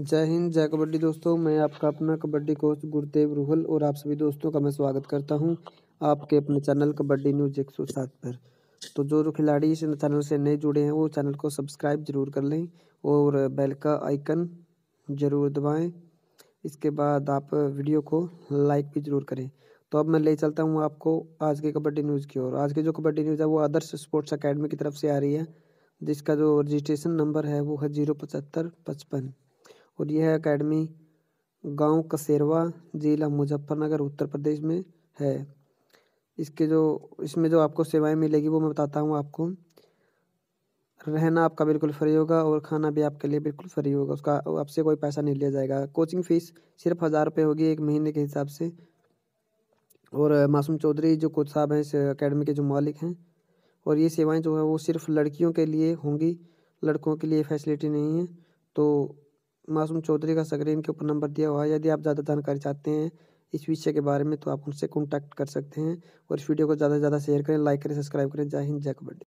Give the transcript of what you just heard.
जय हिंद जय कबड्डी दोस्तों मैं आपका अपना कबड्डी कोच गुरुदेव रूहल और आप सभी दोस्तों का मैं स्वागत करता हूं आपके अपने चैनल कबड्डी न्यूज एक सौ सात पर तो जो जो खिलाड़ी इस चैनल से नए जुड़े हैं वो चैनल को सब्सक्राइब जरूर कर लें और बेल का आइकन ज़रूर दबाएं इसके बाद आप वीडियो को लाइक भी ज़रूर करें तो अब मैं ले चलता हूँ आपको आज के कबड्डी न्यूज़ की ओर आज की जो कबड्डी न्यूज़ है वो आदर्श स्पोर्ट्स अकेडमी की तरफ से आ रही है जिसका जो रजिस्ट्रेशन नंबर है वो है जीरो पचहत्तर पचपन और यह अकेडमी गांव कसेरवा ज़िला मुजफ्फरनगर उत्तर प्रदेश में है इसके जो इसमें जो आपको सेवाएं मिलेगी वो मैं बताता हूँ आपको रहना आपका बिल्कुल फ्री होगा और खाना भी आपके लिए बिल्कुल फ्री होगा उसका आपसे कोई पैसा नहीं लिया जाएगा कोचिंग फ़ीस सिर्फ हज़ार रुपये होगी एक महीने के हिसाब से और मासूम चौधरी जो कोच साहब हैं इस अकेडमी के जो मालिक हैं और ये सेवाएं जो है वो सिर्फ लड़कियों के लिए होंगी लड़कों के लिए फैसिलिटी नहीं है तो मासूम चौधरी का स्क्रीन के ऊपर नंबर दिया हुआ है यदि आप ज़्यादा जानकारी चाहते हैं इस विषय के बारे में तो आप उनसे कॉन्टैक्ट कर सकते हैं और इस वीडियो को ज़्यादा से ज़्यादा शेयर करें लाइक करें सब्सक्राइब करें जय हिंद जय कबड्डी